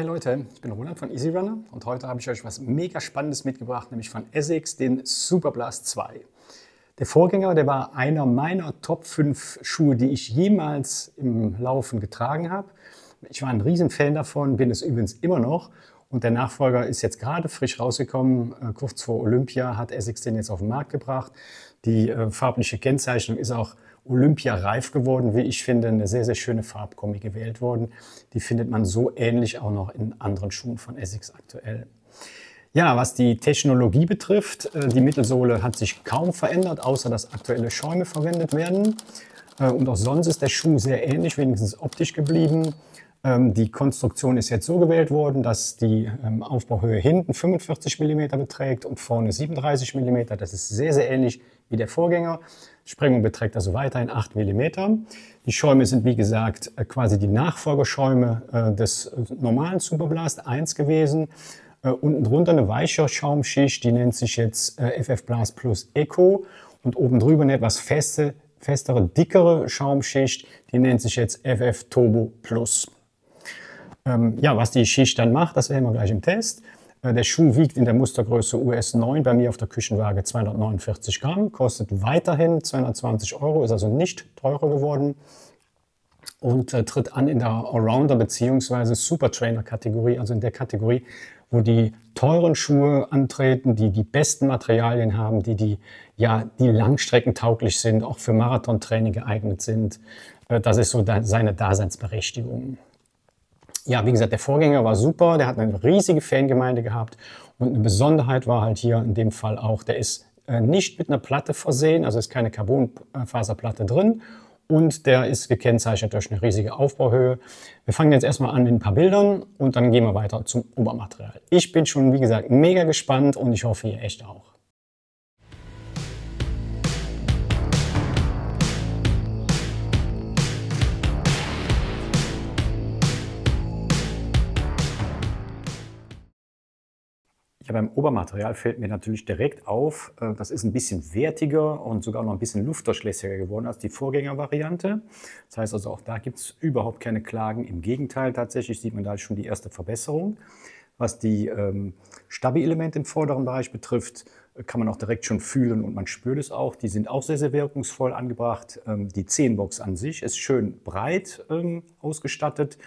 Hey Leute, ich bin Roland von Easy Runner und heute habe ich euch was mega Spannendes mitgebracht, nämlich von Essex den Superblast 2. Der Vorgänger, der war einer meiner Top 5 Schuhe, die ich jemals im Laufen getragen habe. Ich war ein Riesenfan davon, bin es übrigens immer noch. Und der Nachfolger ist jetzt gerade frisch rausgekommen. Äh, kurz vor Olympia hat Essex den jetzt auf den Markt gebracht. Die äh, farbliche Kennzeichnung ist auch Olympia reif geworden, wie ich finde. Eine sehr, sehr schöne Farbkombi gewählt worden. Die findet man so ähnlich auch noch in anderen Schuhen von Essex aktuell. Ja, was die Technologie betrifft, äh, die Mittelsohle hat sich kaum verändert, außer dass aktuelle Schäume verwendet werden. Äh, und auch sonst ist der Schuh sehr ähnlich, wenigstens optisch geblieben. Ähm, die Konstruktion ist jetzt so gewählt worden, dass die ähm, Aufbauhöhe hinten 45 mm beträgt und vorne 37 mm. Das ist sehr, sehr ähnlich wie der Vorgänger. Sprengung beträgt also weiterhin 8 mm. Die Schäume sind, wie gesagt, äh, quasi die Nachfolgerschäume äh, des äh, normalen Superblast 1 gewesen. Unten drunter eine weiche Schaumschicht, die nennt sich jetzt FF Blast Plus Echo. Und oben drüber eine etwas feste, festere, dickere Schaumschicht, die nennt sich jetzt FF Turbo Plus. Ähm, ja, was die Schicht dann macht, das werden wir gleich im Test. Äh, der Schuh wiegt in der Mustergröße US 9 bei mir auf der Küchenwaage 249 Gramm, kostet weiterhin 220 Euro, ist also nicht teurer geworden und äh, tritt an in der Allrounder- bzw. Supertrainer-Kategorie, also in der Kategorie, wo die teuren Schuhe antreten, die die besten Materialien haben, die, die, ja, die langstreckentauglich sind, auch für Marathontraining geeignet sind. Äh, das ist so da, seine Daseinsberechtigung ja, wie gesagt, der Vorgänger war super, der hat eine riesige Fangemeinde gehabt und eine Besonderheit war halt hier in dem Fall auch, der ist äh, nicht mit einer Platte versehen, also ist keine Carbonfaserplatte drin und der ist gekennzeichnet durch eine riesige Aufbauhöhe. Wir fangen jetzt erstmal an mit ein paar Bildern und dann gehen wir weiter zum Obermaterial. Ich bin schon, wie gesagt, mega gespannt und ich hoffe, ihr echt auch. Ja, beim Obermaterial fällt mir natürlich direkt auf, äh, das ist ein bisschen wertiger und sogar noch ein bisschen luftdurchlässiger geworden als die Vorgängervariante. Das heißt also, auch da gibt es überhaupt keine Klagen. Im Gegenteil, tatsächlich sieht man da schon die erste Verbesserung. Was die ähm, Stabi-Elemente im vorderen Bereich betrifft, äh, kann man auch direkt schon fühlen und man spürt es auch. Die sind auch sehr, sehr wirkungsvoll angebracht. Ähm, die 10 an sich ist schön breit ähm, ausgestattet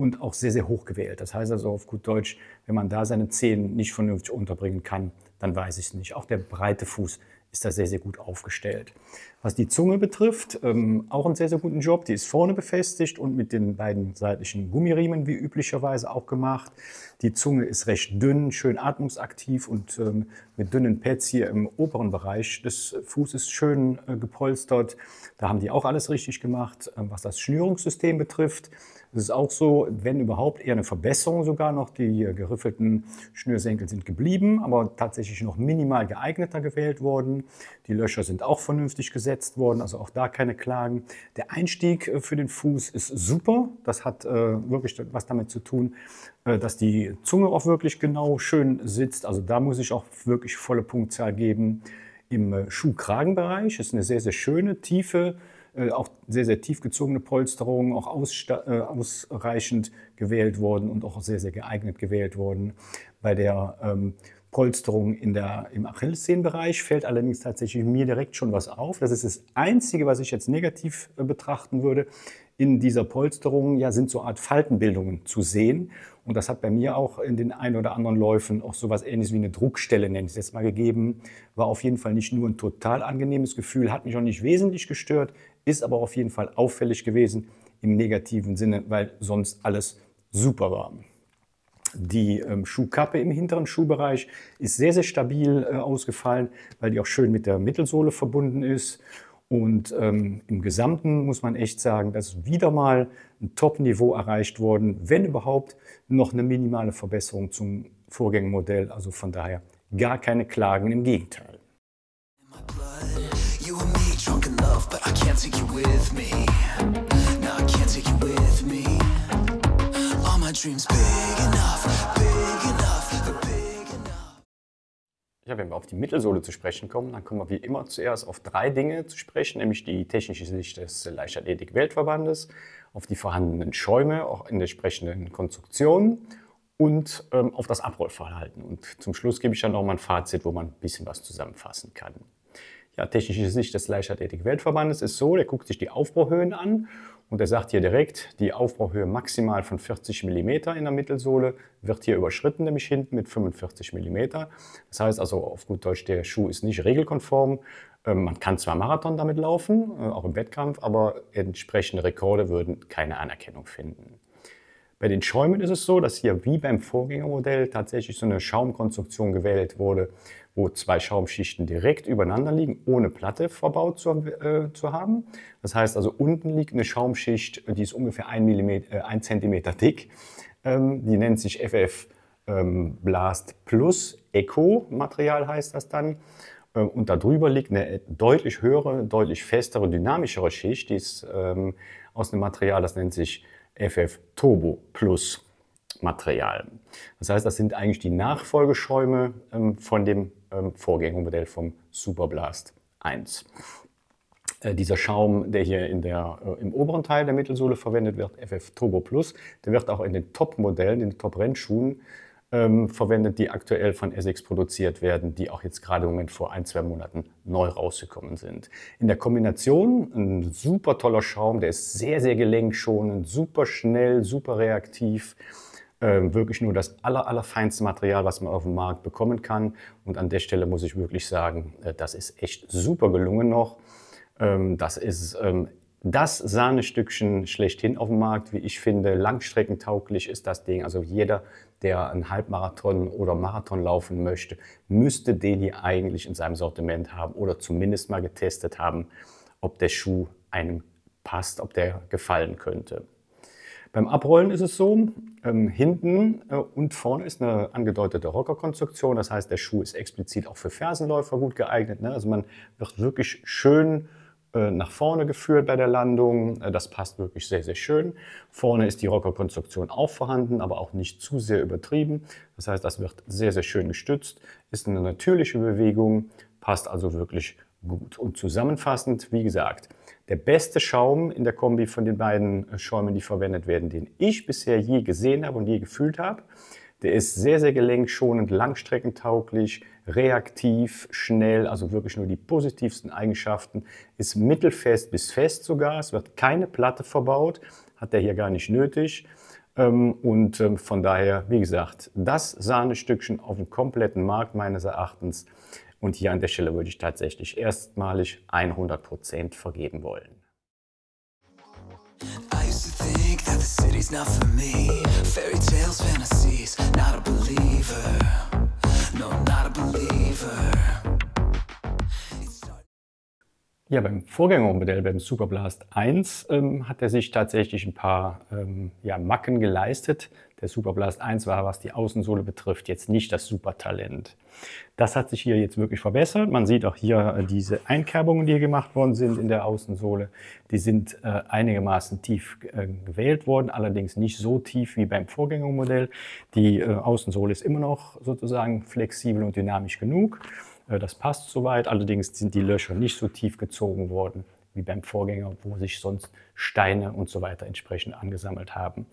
und auch sehr, sehr hoch gewählt. Das heißt also auf gut Deutsch, wenn man da seine Zehen nicht vernünftig unterbringen kann, dann weiß ich es nicht. Auch der breite Fuß ist da sehr, sehr gut aufgestellt. Was die Zunge betrifft, ähm, auch einen sehr, sehr guten Job. Die ist vorne befestigt und mit den beiden seitlichen Gummiriemen wie üblicherweise auch gemacht. Die Zunge ist recht dünn, schön atmungsaktiv und ähm, mit dünnen Pads hier im oberen Bereich des Fußes schön äh, gepolstert. Da haben die auch alles richtig gemacht. Ähm, was das Schnürungssystem betrifft, es ist auch so, wenn überhaupt, eher eine Verbesserung sogar noch. Die äh, geriffelten Schnürsenkel sind geblieben, aber tatsächlich noch minimal geeigneter gewählt worden. Die Löcher sind auch vernünftig gesetzt worden, also auch da keine Klagen. Der Einstieg äh, für den Fuß ist super. Das hat äh, wirklich was damit zu tun, dass die Zunge auch wirklich genau schön sitzt. Also da muss ich auch wirklich volle Punktzahl geben. Im Schuhkragenbereich ist eine sehr, sehr schöne, tiefe, äh, auch sehr, sehr tief gezogene Polsterungen, auch äh, ausreichend gewählt worden und auch sehr, sehr geeignet gewählt worden. Bei der ähm, Polsterung in der, im Achillessehnenbereich fällt allerdings tatsächlich mir direkt schon was auf. Das ist das Einzige, was ich jetzt negativ äh, betrachten würde. In dieser Polsterung ja, sind so Art Faltenbildungen zu sehen. Und das hat bei mir auch in den ein oder anderen Läufen auch so etwas ähnliches wie eine Druckstelle, nenne ich es jetzt mal, gegeben. War auf jeden Fall nicht nur ein total angenehmes Gefühl, hat mich auch nicht wesentlich gestört ist aber auf jeden Fall auffällig gewesen im negativen Sinne, weil sonst alles super war. Die ähm, Schuhkappe im hinteren Schuhbereich ist sehr, sehr stabil äh, ausgefallen, weil die auch schön mit der Mittelsohle verbunden ist. Und ähm, im Gesamten muss man echt sagen, dass wieder mal ein Top-Niveau erreicht worden, wenn überhaupt noch eine minimale Verbesserung zum Vorgängermodell. Also von daher gar keine Klagen, im Gegenteil. with me. No, I can't take you with me. All my dreams big enough, big enough, big enough. Ja, wenn wir auf die Mittelsohle zu sprechen kommen, dann kommen wir wie immer zuerst auf drei Dinge zu sprechen, nämlich die technische Sicht des Leichtathletik-Weltverbandes, auf die vorhandenen Schäume, auch in der entsprechenden Konstruktion und ähm, auf das Abrollverhalten. Und zum Schluss gebe ich dann nochmal ein Fazit, wo man ein bisschen was zusammenfassen kann ja, technische Sicht des Leichtathletik-Weltverbandes, ist so, der guckt sich die Aufbauhöhen an und er sagt hier direkt, die Aufbauhöhe maximal von 40 mm in der Mittelsohle wird hier überschritten, nämlich hinten mit 45 mm. Das heißt also auf gut Deutsch, der Schuh ist nicht regelkonform. Ähm, man kann zwar Marathon damit laufen, äh, auch im Wettkampf, aber entsprechende Rekorde würden keine Anerkennung finden. Bei den Schäumen ist es so, dass hier wie beim Vorgängermodell tatsächlich so eine Schaumkonstruktion gewählt wurde, wo zwei Schaumschichten direkt übereinander liegen, ohne Platte verbaut zu, äh, zu haben. Das heißt also, unten liegt eine Schaumschicht, die ist ungefähr 1 äh, cm dick. Ähm, die nennt sich FF ähm, Blast Plus Eco Material heißt das dann. Ähm, und darüber liegt eine deutlich höhere, deutlich festere, dynamischere Schicht, die ist ähm, aus einem Material, das nennt sich FF Turbo Plus Material. Das heißt, das sind eigentlich die Nachfolgeschäume ähm, von dem ähm, Vorgängermodell vom Superblast 1. Äh, dieser Schaum, der hier in der, äh, im oberen Teil der Mittelsohle verwendet wird, FF Turbo Plus, der wird auch in den Top-Modellen, in den Top-Rennschuhen ähm, verwendet, die aktuell von Essex produziert werden, die auch jetzt gerade im Moment vor ein, zwei Monaten neu rausgekommen sind. In der Kombination ein super toller Schaum, der ist sehr, sehr gelenkschonend, super schnell, super reaktiv. Ähm, wirklich nur das aller, allerfeinste Material, was man auf dem Markt bekommen kann. Und an der Stelle muss ich wirklich sagen, äh, das ist echt super gelungen noch. Ähm, das ist ähm, das Sahnestückchen schlechthin auf dem Markt, wie ich finde. Langstreckentauglich ist das Ding. Also jeder, der einen Halbmarathon oder Marathon laufen möchte, müsste den hier eigentlich in seinem Sortiment haben oder zumindest mal getestet haben, ob der Schuh einem passt, ob der gefallen könnte. Beim Abrollen ist es so, ähm, hinten äh, und vorne ist eine angedeutete Rockerkonstruktion. Das heißt, der Schuh ist explizit auch für Fersenläufer gut geeignet. Ne? Also man wird wirklich schön äh, nach vorne geführt bei der Landung. Äh, das passt wirklich sehr, sehr schön. Vorne ist die Rockerkonstruktion auch vorhanden, aber auch nicht zu sehr übertrieben. Das heißt, das wird sehr, sehr schön gestützt, ist eine natürliche Bewegung, passt also wirklich gut. Und zusammenfassend, wie gesagt, der beste Schaum in der Kombi von den beiden äh, Schäumen, die verwendet werden, den ich bisher je gesehen habe und je gefühlt habe, der ist sehr, sehr gelenkschonend, langstreckentauglich, reaktiv, schnell, also wirklich nur die positivsten Eigenschaften, ist mittelfest bis fest sogar. Es wird keine Platte verbaut, hat er hier gar nicht nötig. Ähm, und ähm, von daher, wie gesagt, das Sahnestückchen auf dem kompletten Markt meines Erachtens. Und hier an der Stelle würde ich tatsächlich erstmalig 100% Prozent vergeben wollen. I used to think that the city's not for me. Fairy tales, fantasies. Ja, beim Vorgängermodell, beim Superblast 1, ähm, hat er sich tatsächlich ein paar ähm, ja, Macken geleistet. Der Superblast 1 war, was die Außensohle betrifft, jetzt nicht das Supertalent. Das hat sich hier jetzt wirklich verbessert. Man sieht auch hier äh, diese Einkerbungen, die hier gemacht worden sind in der Außensohle. Die sind äh, einigermaßen tief äh, gewählt worden, allerdings nicht so tief wie beim Vorgängermodell. Die äh, Außensohle ist immer noch sozusagen flexibel und dynamisch genug. Äh, das passt soweit. Allerdings sind die Löcher nicht so tief gezogen worden wie beim Vorgänger, wo sich sonst Steine und so weiter entsprechend angesammelt haben.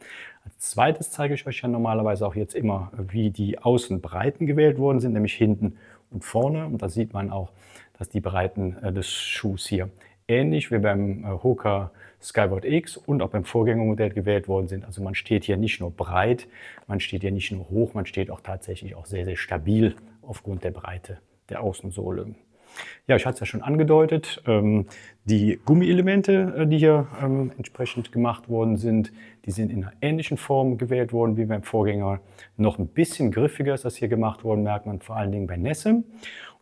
Als zweites zeige ich euch ja normalerweise auch jetzt immer, wie die Außenbreiten gewählt worden sind, nämlich hinten und vorne. Und da sieht man auch, dass die Breiten äh, des Schuhs hier ähnlich wie beim äh, Hoka Skyward X und auch beim Vorgängermodell gewählt worden sind. Also man steht hier nicht nur breit, man steht hier nicht nur hoch, man steht auch tatsächlich auch sehr, sehr stabil aufgrund der Breite der Außensohle. Ja, ich hatte es ja schon angedeutet. Ähm, die Gummielemente, äh, die hier ähm, entsprechend gemacht worden sind, die sind in einer ähnlichen Form gewählt worden wie beim Vorgänger. Noch ein bisschen griffiger ist das hier gemacht worden, merkt man vor allen Dingen bei Nässe.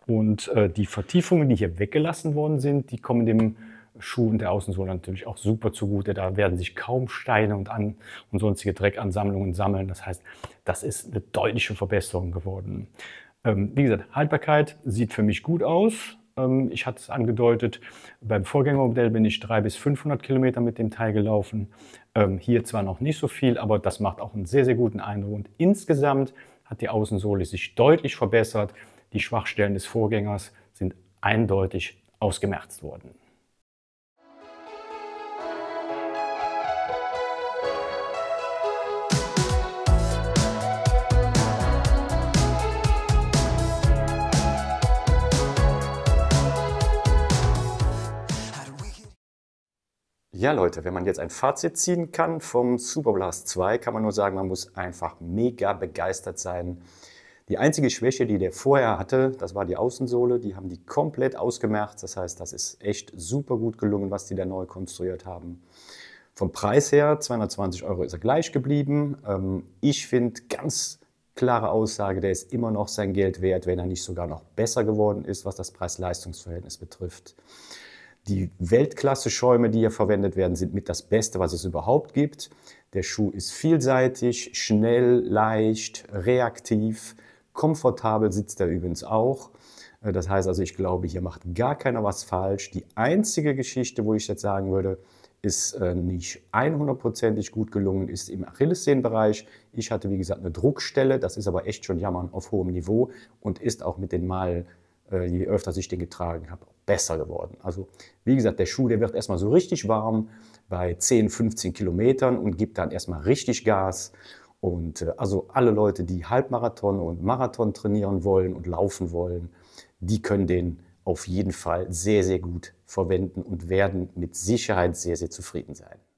Und äh, die Vertiefungen, die hier weggelassen worden sind, die kommen dem Schuh und der Außensohle natürlich auch super zugute. Da werden sich kaum Steine und, an, und sonstige Dreckansammlungen sammeln. Das heißt, das ist eine deutliche Verbesserung geworden. Ähm, wie gesagt, Haltbarkeit sieht für mich gut aus. Ähm, ich hatte es angedeutet, beim Vorgängermodell bin ich 300 bis 500 Kilometer mit dem Teil gelaufen. Ähm, hier zwar noch nicht so viel, aber das macht auch einen sehr, sehr guten Eindruck. Und insgesamt hat die Außensohle sich deutlich verbessert. Die Schwachstellen des Vorgängers sind eindeutig ausgemerzt worden. Ja, Leute, wenn man jetzt ein Fazit ziehen kann vom Super Blast 2, kann man nur sagen, man muss einfach mega begeistert sein. Die einzige Schwäche, die der vorher hatte, das war die Außensohle. Die haben die komplett ausgemerkt. Das heißt, das ist echt super gut gelungen, was die da neu konstruiert haben. Vom Preis her, 220 Euro ist er gleich geblieben. Ähm, ich finde ganz klare Aussage, der ist immer noch sein Geld wert, wenn er nicht sogar noch besser geworden ist, was das Preis-Leistungs-Verhältnis betrifft. Die Weltklasse-Schäume, die hier verwendet werden, sind mit das Beste, was es überhaupt gibt. Der Schuh ist vielseitig, schnell, leicht, reaktiv, komfortabel sitzt er übrigens auch. Äh, das heißt also, ich glaube, hier macht gar keiner was falsch. Die einzige Geschichte, wo ich jetzt sagen würde, ist äh, nicht 100%ig gut gelungen, ist im Achillessehnenbereich. Ich hatte, wie gesagt, eine Druckstelle, das ist aber echt schon Jammern auf hohem Niveau und ist auch mit den Malen äh, je öfter ich den getragen habe, besser geworden. Also wie gesagt, der Schuh, der wird erstmal so richtig warm bei 10, 15 Kilometern und gibt dann erstmal richtig Gas. Und äh, also alle Leute, die Halbmarathon und Marathon trainieren wollen und laufen wollen, die können den auf jeden Fall sehr, sehr gut verwenden und werden mit Sicherheit sehr, sehr zufrieden sein.